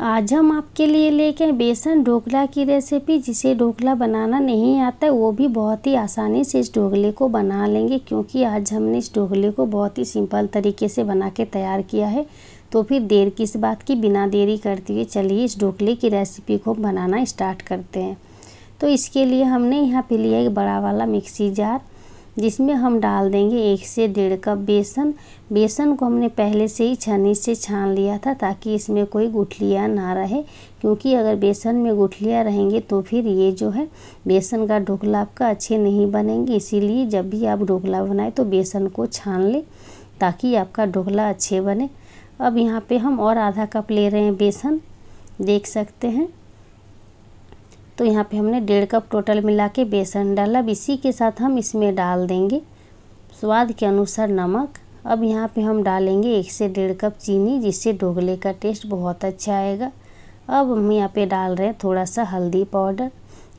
आज हम आपके लिए लेके बेसन ढोकला की रेसिपी जिसे ढोकला बनाना नहीं आता वो भी बहुत ही आसानी से इस ढोकले को बना लेंगे क्योंकि आज हमने इस ढोकले को बहुत ही सिंपल तरीके से बना के तैयार किया है तो फिर देर किस बात की बिना देरी करते हुए चलिए इस ढोकले की रेसिपी को बनाना स्टार्ट करते हैं तो इसके लिए हमने यहाँ पे लिया एक बड़ा वाला मिक्सी जार जिसमें हम डाल देंगे एक से डेढ़ कप बेसन बेसन को हमने पहले से ही छनी से छान लिया था ताकि इसमें कोई गुठलियाँ ना रहे क्योंकि अगर बेसन में गुठलियाँ रहेंगे तो फिर ये जो है बेसन का ढोकला आपका अच्छे नहीं बनेंगे इसीलिए जब भी आप ढोकला बनाए तो बेसन को छान लें ताकि आपका ढोकला अच्छे बने अब यहाँ पर हम और आधा कप ले रहे हैं बेसन देख सकते हैं तो यहाँ पे हमने डेढ़ कप टोटल मिला के बेसन डाला अब इसी के साथ हम इसमें डाल देंगे स्वाद के अनुसार नमक अब यहाँ पे हम डालेंगे एक से डेढ़ कप चीनी जिससे ढोगले का टेस्ट बहुत अच्छा आएगा अब हम यहाँ पे डाल रहे हैं थोड़ा सा हल्दी पाउडर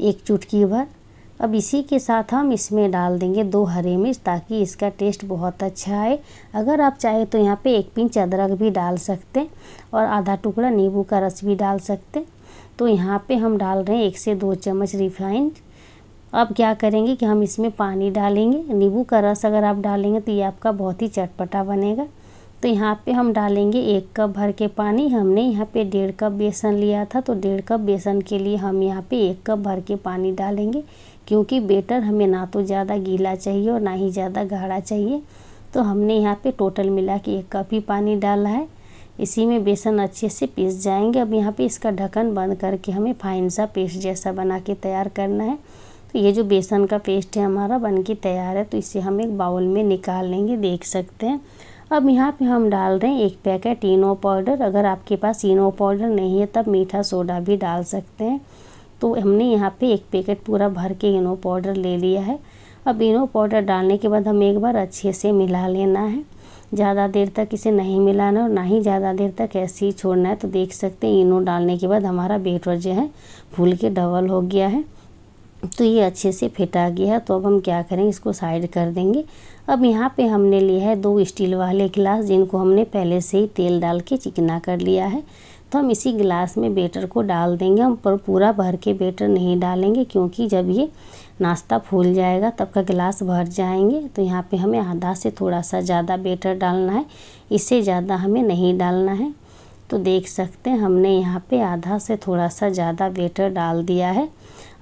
एक चुटकी भर अब इसी के साथ हम इसमें डाल देंगे दो हरी मिर्च ताकि इसका टेस्ट बहुत अच्छा आए अगर आप चाहें तो यहाँ पे एक पिंच अदरक भी डाल सकते और आधा टुकड़ा नींबू का रस भी डाल सकते तो यहाँ पे हम डाल रहे हैं एक से दो चम्मच रिफाइंड अब क्या करेंगे कि हम इसमें पानी डालेंगे नींबू का रस अगर आप डालेंगे तो ये आपका बहुत ही चटपटा बनेगा तो यहाँ पे हम डालेंगे एक कप भर के पानी हमने यहाँ पे डेढ़ कप बेसन लिया था तो डेढ़ कप बेसन के लिए हम यहाँ पे एक कप भर के पानी डालेंगे क्योंकि बेटर हमें ना तो ज़्यादा गीला चाहिए और ना ही ज़्यादा गाढ़ा चाहिए तो हमने यहाँ पे टोटल मिला के एक कप ही पानी डाला है इसी में बेसन अच्छे से पीस जाएंगे अब यहाँ पे इसका ढक्कन बंद करके हमें फाइन सा पेस्ट जैसा बना के तैयार करना है तो ये जो बेसन का पेस्ट है हमारा बन के तैयार है तो इसे हम एक बाउल में निकाल लेंगे देख सकते हैं अब यहाँ पे हम डाल रहे हैं एक पैकेट इनो पाउडर अगर आपके पास इनो पाउडर नहीं है तब मीठा सोडा भी डाल सकते हैं तो हमने यहाँ पर एक पैकेट पूरा भर के इनो पाउडर ले लिया है अब इनो पाउडर डालने के बाद हमें एक बार अच्छे से मिला लेना है ज़्यादा देर तक इसे नहीं मिलाना और ना ही ज़्यादा देर तक ऐसे ही छोड़ना है तो देख सकते हैं इनो डालने के बाद हमारा बेटर जो है फूल के डबल हो गया है तो ये अच्छे से फिटा गया है तो अब हम क्या करेंगे इसको साइड कर देंगे अब यहाँ पे हमने लिया है दो स्टील वाले गिलास जिनको हमने पहले से ही तेल डाल के चिकना कर लिया है तो हम इसी गिलास में बेटर को डाल देंगे हम पर पूरा भर के बेटर नहीं डालेंगे क्योंकि जब ये नाश्ता फूल जाएगा तब का गिलास भर जाएंगे तो यहाँ पे हमें आधा से थोड़ा सा ज़्यादा बेटर डालना है इससे ज़्यादा हमें नहीं डालना है तो देख सकते हैं हमने यहाँ पे आधा से थोड़ा सा ज़्यादा बेटर डाल दिया है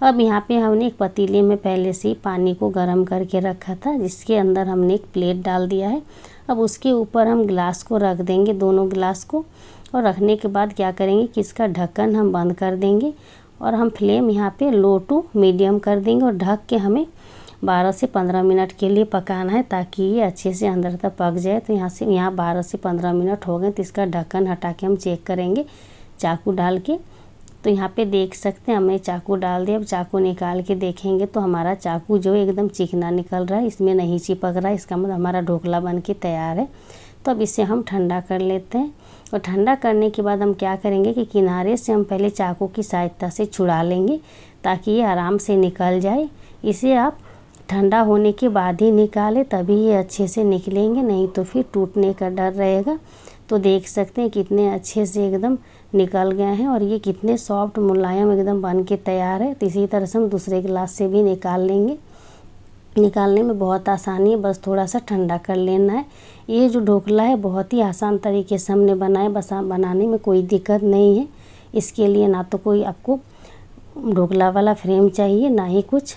अब यहाँ पे हमने एक पतीले में पहले से ही पानी को गर्म करके रखा था जिसके अंदर हमने एक प्लेट डाल दिया है अब उसके ऊपर हम गिलास को रख देंगे दोनों गिलास को और रखने के बाद क्या करेंगे कि इसका ढक्कन हम बंद कर देंगे और हम फ्लेम यहाँ पे लो टू मीडियम कर देंगे और ढक के हमें 12 से 15 मिनट के लिए पकाना है ताकि ये अच्छे से अंदर तक पक जाए तो यहाँ से यहाँ 12 से 15 मिनट हो गए तो इसका ढक्कन हटा के हम चेक करेंगे चाकू डाल के तो यहाँ पे देख सकते हैं हमने चाकू डाल दिया अब चाकू निकाल के देखेंगे तो हमारा चाकू जो एकदम चिकना निकल रहा है इसमें नहीं चिपक रहा है इसका मतलब हमारा ढोकला बन के तैयार है तो अब इसे हम ठंडा कर लेते हैं और ठंडा करने के बाद हम क्या करेंगे कि किनारे से हम पहले चाकू की सहायता से छुड़ा लेंगे ताकि ये आराम से निकल जाए इसे आप ठंडा होने के बाद ही निकालें तभी ये अच्छे से निकलेंगे नहीं तो फिर टूटने का डर रहेगा तो देख सकते हैं कितने अच्छे से एकदम निकल गए हैं और ये कितने सॉफ्ट मुलायम एकदम बन के तैयार है तो इसी तरह से हम दूसरे गिलास से भी निकाल लेंगे निकालने में बहुत आसानी है बस थोड़ा सा ठंडा कर लेना है ये जो ढोकला है बहुत ही आसान तरीके से हमने बनाया बस बनाने में कोई दिक्कत नहीं है इसके लिए ना तो कोई आपको ढोकला वाला फ्रेम चाहिए ना ही कुछ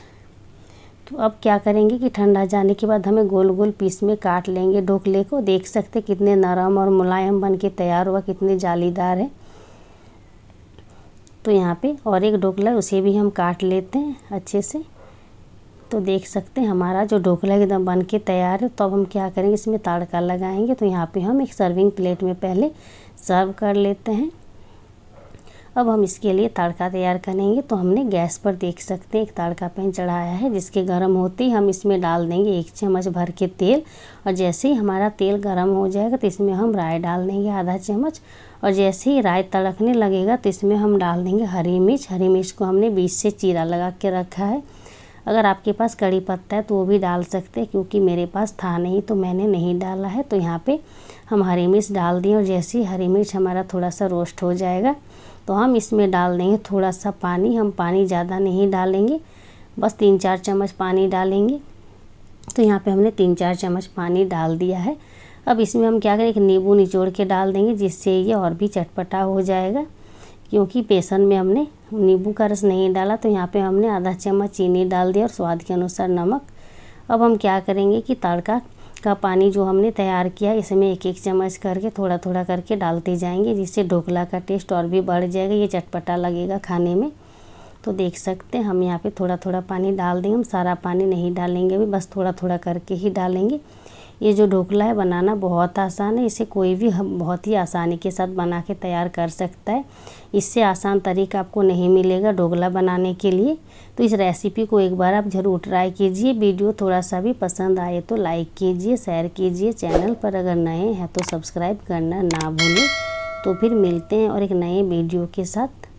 तो अब क्या करेंगे कि ठंडा जाने के बाद हमें गोल गोल पीस में काट लेंगे ढोकले को देख सकते कितने नरम और मुलायम बन के तैयार हुआ कितने जालीदार है तो यहाँ पे और एक ढोकला उसे भी हम काट लेते हैं अच्छे से तो देख सकते हैं हमारा जो ढोकला एकदम बन के तैयार है तो अब हम क्या करेंगे इसमें तड़का लगाएंगे तो यहाँ पे हम एक सर्विंग प्लेट में पहले सर्व कर लेते हैं अब हम इसके लिए तड़का तैयार करेंगे तो हमने गैस पर देख सकते हैं एक तड़का पैन चढ़ाया है जिसके गर्म होते ही हम इसमें डाल देंगे एक चम्मच भर के तेल और जैसे ही हमारा तेल गर्म हो जाएगा तो इसमें हम राय डाल देंगे आधा चम्मच और जैसे ही राय तड़कने लगेगा तो इसमें हम डाल देंगे हरी मिर्च हरी मिर्च को हमने बीच से चीरा लगा के रखा है अगर आपके पास कड़ी पत्ता है तो वो भी डाल सकते हैं क्योंकि मेरे पास था नहीं तो मैंने नहीं डाला है तो यहाँ पे हम हरी मिर्च डाल दिए और जैसे ही हरी मिर्च हमारा थोड़ा सा रोस्ट हो जाएगा तो हम इसमें डाल देंगे थोड़ा सा पानी हम पानी ज़्यादा नहीं डालेंगे बस तीन चार चम्मच पानी डालेंगे तो यहाँ पर हमने तीन चार चम्मच पानी डाल दिया है अब इसमें हम क्या करें एक नींबू निचोड़ के डाल देंगे जिससे ये और भी चटपटा हो जाएगा क्योंकि बेसन में हमने नींबू का रस नहीं डाला तो यहाँ पे हमने आधा चम्मच चीनी डाल दिया और स्वाद के अनुसार नमक अब हम क्या करेंगे कि तड़का का पानी जो हमने तैयार किया इसमें एक एक चम्मच करके थोड़ा थोड़ा करके डालते जाएंगे जिससे ढोकला का टेस्ट और भी बढ़ जाएगा ये चटपटा लगेगा खाने में तो देख सकते हैं हम यहाँ पे थोड़ा थोड़ा पानी डाल देंगे हम सारा पानी नहीं डालेंगे अभी बस थोड़ा थोड़ा करके ही डालेंगे ये जो ढोकला है बनाना बहुत आसान है इसे कोई भी हम बहुत ही आसानी के साथ बना के तैयार कर सकता है इससे आसान तरीका आपको नहीं मिलेगा ढोकला बनाने के लिए तो इस रेसिपी को एक बार आप ज़रूर ट्राई कीजिए वीडियो थोड़ा सा भी पसंद आए तो लाइक कीजिए शेयर कीजिए चैनल पर अगर नए हैं तो सब्सक्राइब करना ना भूलें तो फिर मिलते हैं और एक नए वीडियो के साथ